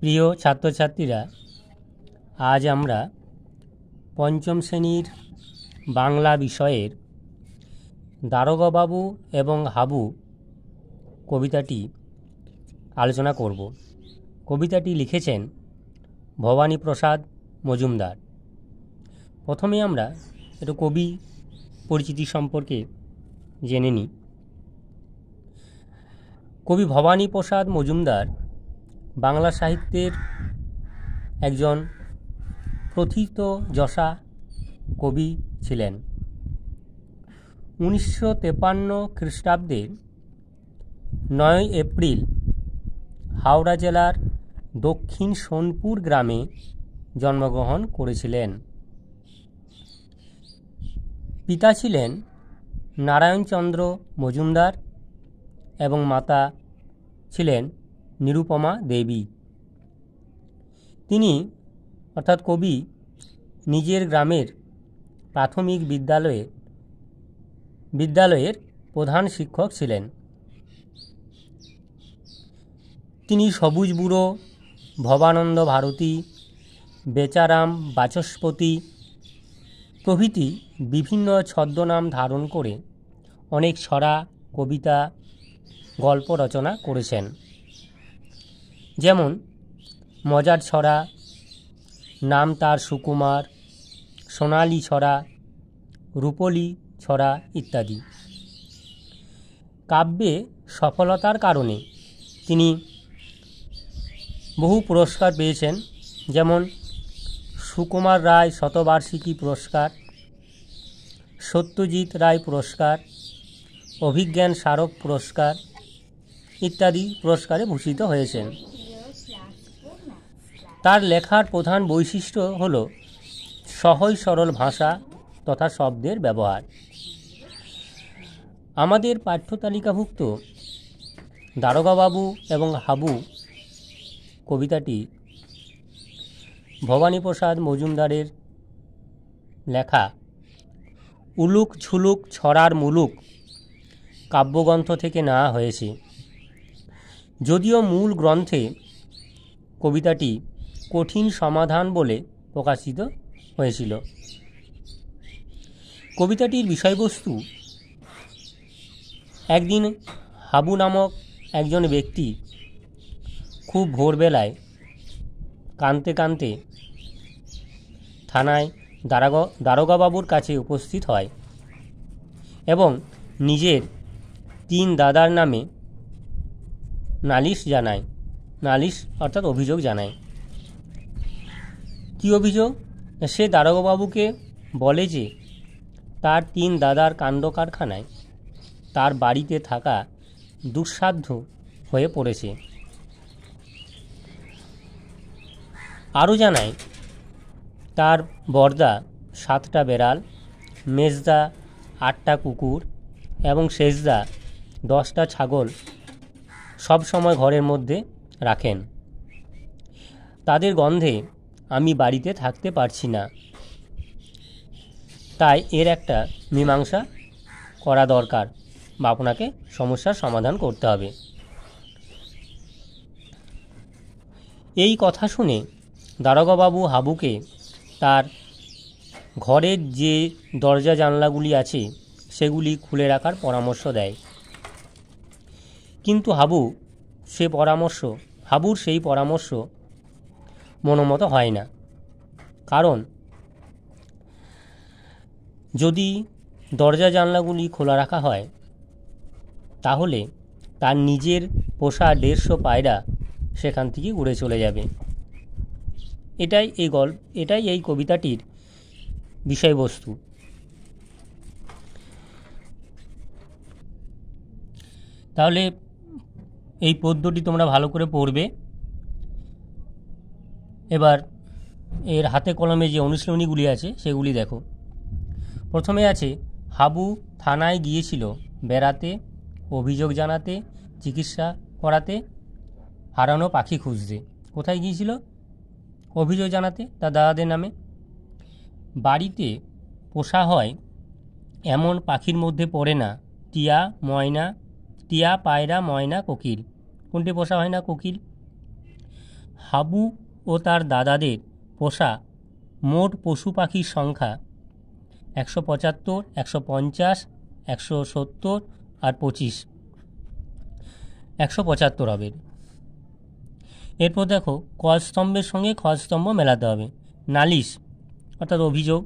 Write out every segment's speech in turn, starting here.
প্রিয় ছাত্রছাত্রীরা আজ আমরা পঞ্চম শ্রেণীর বাংলা বিষয়ের দারোগাবাবু এবং হাবু কবিতাটি আলোচনা করব কবিতাটি লিখেছেন ভবানী প্রসাদ মজুমদার প্রথমে আমরা একটু কবি পরিচিতি সম্পর্কে জেনে নিই কবি ভবানী প্রসাদ মজুমদার বাংলা সাহিত্যের একজন প্রথিত যশা কবি ছিলেন উনিশশো তেপান্ন খ্রিস্টাব্দে নয় এপ্রিল হাওড়া জেলার দক্ষিণ সোনপুর গ্রামে জন্মগ্রহণ করেছিলেন পিতা ছিলেন নারায়ণচন্দ্র মজুমদার এবং মাতা ছিলেন নিরুপমা দেবী তিনি অর্থাৎ কবি নিজের গ্রামের প্রাথমিক বিদ্যালয়ে বিদ্যালয়ের প্রধান শিক্ষক ছিলেন তিনি সবুজ বুড়ো ভবানন্দ ভারতী বেচারাম বাচস্পতি প্রভৃতি বিভিন্ন ছদ্মনাম ধারণ করে অনেক ছড়া কবিতা গল্প রচনা করেছেন যেমন মজার ছড়া নাম তার সুকুমার সোনালি ছড়া রূপলি ছড়া ইত্যাদি কাব্যে সফলতার কারণে তিনি বহু পুরস্কার পেয়েছেন যেমন সুকুমার রায় শতবার্ষিকী পুরস্কার সত্যজিৎ রায় পুরস্কার অভিজ্ঞান স্মারক পুরস্কার ইত্যাদি পুরস্কারে ভূষিত হয়েছেন তার লেখার প্রধান বৈশিষ্ট্য হল সহজ সরল ভাষা তথা শব্দের ব্যবহার আমাদের পাঠ্যতালিকাভুক্ত দারোগাবাবু এবং হাবু কবিতাটি ভবানীপ্রসাদ মজুমদারের লেখা উলুক ঝুলুক ছড়ার মুলুক কাব্যগ্রন্থ থেকে নেওয়া হয়েছে যদিও মূল গ্রন্থে কবিতাটি কঠিন সমাধান বলে প্রকাশিত হয়েছিল কবিতাটির বিষয়বস্তু একদিন হাবু নামক একজন ব্যক্তি খুব ভোরবেলায় কানতে কানতে থানায় দারোগা দারোগাবাবুর কাছে উপস্থিত হয় এবং নিজের তিন দাদার নামে নালিশ জানায় নালিশ অর্থাৎ অভিযোগ জানায় কী অভিযোগ সে দারোগাবুকে বলে যে তার তিন দাদার কাণ্ড কারখানায় তার বাড়িতে থাকা দুঃসাধ্য হয়ে পড়েছে আরও জানায় তার বর্দা সাতটা বেড়াল মেজদা আটটা কুকুর এবং সেজদা দশটা ছাগল সব সময় ঘরের মধ্যে রাখেন তাদের গন্ধে আমি বাড়িতে থাকতে পারছি না তাই এর একটা মীমাংসা করা দরকার বা আপনাকে সমস্যার সমাধান করতে হবে এই কথা শুনে দারোগাবু হাবুকে তার ঘরের যে দরজা জানলাগুলি আছে সেগুলি খুলে রাখার পরামর্শ দেয় কিন্তু হাবু সে পরামর্শ হাবুর সেই পরামর্শ মনোমতো হয় না কারণ যদি দরজা জানলাগুলি খোলা রাখা হয় তাহলে তার নিজের পোষা দেড়শো পায়রা সেখান থেকে উড়ে চলে যাবে এটাই এই গল্প এটাই এই কবিতাটির বিষয়বস্তু তাহলে এই পদ্যটি তোমরা ভালো করে পড়বে এবার এর হাতে কলমে যে অনুশীলনীগুলি আছে সেগুলি দেখো প্রথমে আছে হাবু থানায় গিয়েছিল বেড়াতে অভিযোগ জানাতে চিকিৎসা করাতে হারানো পাখি খুঁজতে কোথায় গিয়েছিল অভিযোগ জানাতে তার দাদাদের নামে বাড়িতে পোষা হয় এমন পাখির মধ্যে পড়ে না টিয়া ময়না টিয়া পায়রা ময়না কোকিল কোনটি পোষা হয় না কোকিল হাবু ও তার দাদাদের পোষা মোট পশু পাখির সংখ্যা একশো পঁচাত্তর একশো পঞ্চাশ একশো সত্তর আর পঁচিশ একশো পঁচাত্তর হবে এরপর দেখো স্তম্ভের সঙ্গে খলস্তম্ভ মেলাতে হবে নালিশ অর্থাৎ অভিযোগ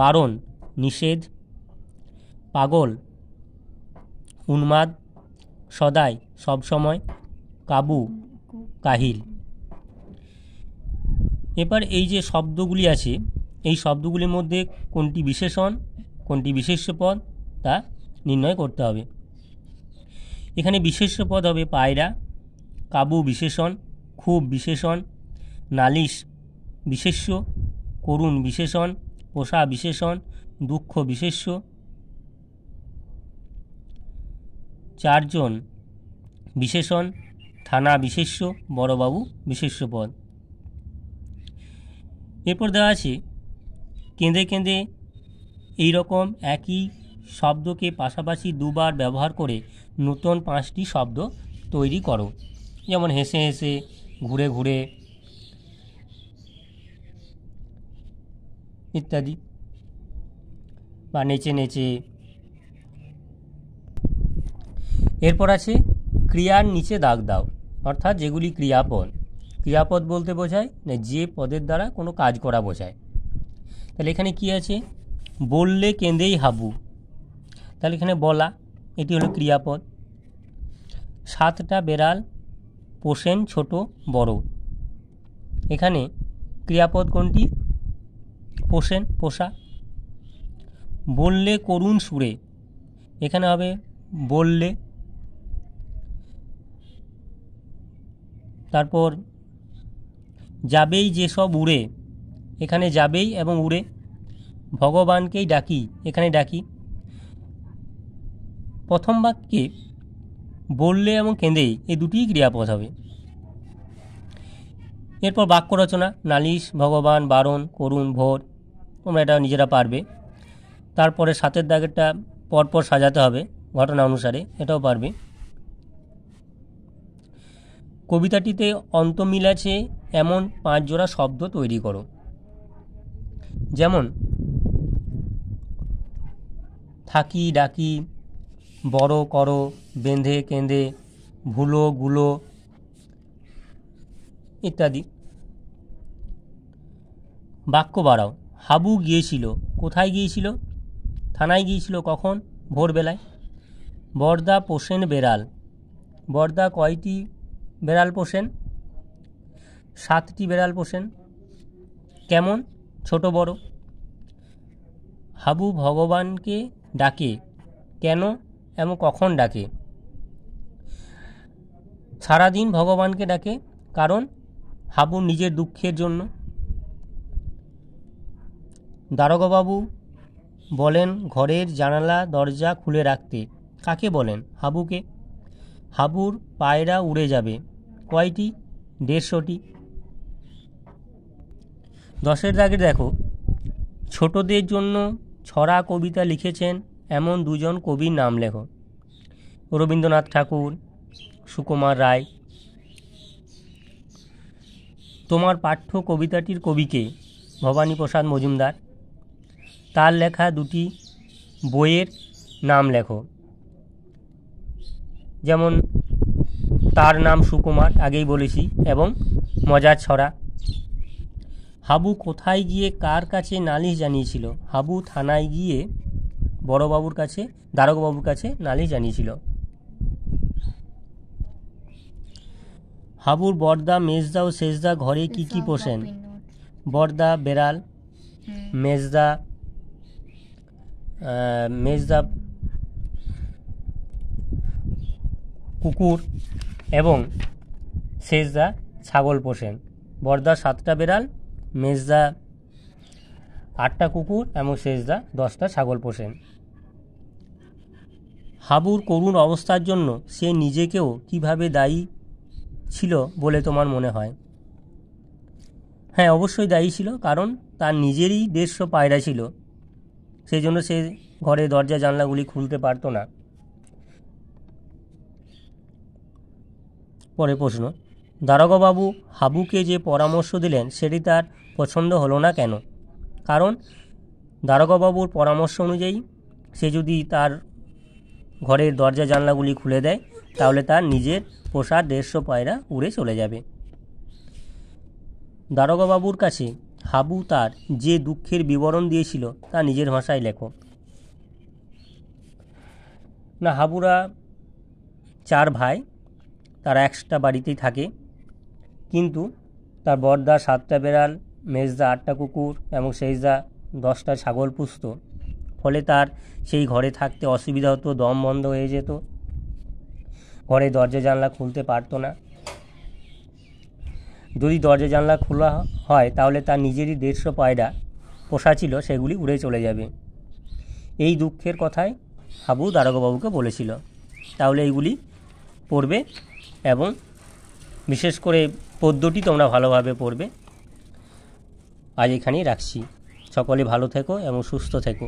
বারণ নিষেধ পাগল উন্মাদ সদাই সবসময় কাবু কাহিল এবার এই যে শব্দগুলি আছে এই শব্দগুলির মধ্যে কোনটি বিশেষণ কোনটি বিশেষ্য পদ তা নির্ণয় করতে হবে এখানে বিশেষ্য পদ হবে পায়রা কাবু বিশেষণ খুব বিশেষণ নালিশ বিশেষ্য করুণ বিশেষণ পোষা বিশেষণ দুঃখ বিশেষ্য চারজন বিশেষণ থানা বিশেষ্য বড়বাবু বিশেষ্য পদ এরপর দেওয়া আছে কেঁদে কেঁদে এই রকম একই শব্দকে পাশাপাশি দুবার ব্যবহার করে নতুন পাঁচটি শব্দ তৈরি করো যেমন হেসে হেসে ঘুরে ঘুরে ইত্যাদি বা নেচে নেচে এরপর আছে ক্রিয়ার নিচে দাগ দাও অর্থাৎ যেগুলি ক্রিয়াপদ ক্রিয়াপদ বলতে বোঝায় না মানে যে পদের দ্বারা কোনো কাজ করা বোঝায় তাহলে এখানে কি আছে বললে কেঁদেই হাবু তাহলে এখানে বলা এটি হলো ক্রিয়াপদ সাতটা বেড়াল পোষেন ছোট বড় এখানে ক্রিয়াপদ কোনটি পোষেন পোষা বললে করুণ সুরে এখানে হবে বললে তারপর যাবেই যেসব উড়ে এখানে যাবেই এবং উড়ে ভগবানকেই ডাকি এখানে ডাকি প্রথম বাক্যে বললে এবং কেঁদে এই দুটিই ক্রিয়াপদ হবে এরপর বাক্য রচনা নালিশ ভগবান বারণ করুণ ভোর তোমরা এটা নিজেরা পারবে তারপরে সাতের দাগেরটা পরপর সাজাতে হবে ঘটনা অনুসারে এটাও পারবে কবিতাটিতে মিল আছে এমন পাঁচ জোড়া শব্দ তৈরি করো যেমন থাকি ডাকি বড় করো বেঁধে কেঁদে ভুলো গুলো ইত্যাদি বাক্য বাড়াও হাবু গিয়েছিল কোথায় গিয়েছিল থানায় গিয়েছিল কখন ভোরবেলায় বর্দা পোষেন বেড়াল বর্দা কয়টি বেড়াল পোষেন সাতটি বেড়াল পোষেন কেমন ছোট বড় হাবু ভগবানকে ডাকে কেন এবং কখন ডাকে সারাদিন ভগবানকে ডাকে কারণ হাবু নিজের দুঃখের জন্য দারোগাবু বলেন ঘরের জানালা দরজা খুলে রাখতে কাকে বলেন হাবুকে হাবুর পায়রা উড়ে যাবে কয়টি দেড়শোটি দশের দাগে দেখো ছোটদের জন্য ছড়া কবিতা লিখেছেন এমন দুজন কবির নাম লেখো রবীন্দ্রনাথ ঠাকুর সুকুমার রায় তোমার পাঠ্য কবিতাটির কবিকে ভবানী প্রসাদ মজুমদার তার লেখা দুটি বইয়ের নাম লেখো যেমন তার নাম সুকুমার আগেই বলেছি এবং মজার ছড়া হাবু কোথায় গিয়ে কার কাছে নালিশ জানিয়েছিল হাবু থানায় গিয়ে বড়বাবুর কাছে দারোগাবাবুর কাছে নালিশ জানিয়েছিল হাবুর বর্দা মেজদা ও সেজদা ঘরে কি কি পোষেন বর্দা বেড়াল মেজদা মেজদা কুকুর এবং সেজদা ছাগল পোষেন বর্দা সাতটা বেড়াল মেজদা আটটা কুকুর এবং সেজদা দশটা ছাগল পোষেন হাবুর করুণ অবস্থার জন্য সে নিজেকেও কিভাবে দায়ী ছিল বলে তোমার মনে হয় হ্যাঁ অবশ্যই দায়ী ছিল কারণ তার নিজেরই দেড়শো পায়রা ছিল সেই জন্য সে ঘরে দরজা জানলাগুলি খুলতে পারতো না পরে প্রশ্ন দারোগাবু হাবুকে যে পরামর্শ দিলেন সেটি তার পছন্দ হলো না কেন কারণ দারোগাবাবুর পরামর্শ অনুযায়ী সে যদি তার ঘরের দরজা জানলাগুলি খুলে দেয় তাহলে তার নিজের পোষা দেড়শো পায়রা উড়ে চলে যাবে দারোগাবাবুর কাছে হাবু তার যে দুঃখের বিবরণ দিয়েছিল তা নিজের ভাষায় লেখক না হাবুরা চার ভাই তারা একটা বাড়িতেই থাকে কিন্তু তার বর্দা সাতটা বেড়াল মেজদা আটটা কুকুর এবং সেজদা দশটা ছাগল পুষত ফলে তার সেই ঘরে থাকতে অসুবিধা হতো দম বন্ধ হয়ে যেত ঘরে দরজা জানলা খুলতে পারতো না যদি দরজা জানলা খোলা হয় তাহলে তার নিজেরই দেড়শো পায়রা পোষা ছিল সেগুলি উড়ে চলে যাবে এই দুঃখের কথাই হাবু দারোগাবুকে বলেছিল তাহলে এইগুলি পড়বে এবং বিশেষ করে পদ্যটি তোমরা ভালোভাবে পড়বে আজ এখানেই রাখছি সকলে ভালো থেকো এবং সুস্থ থেকো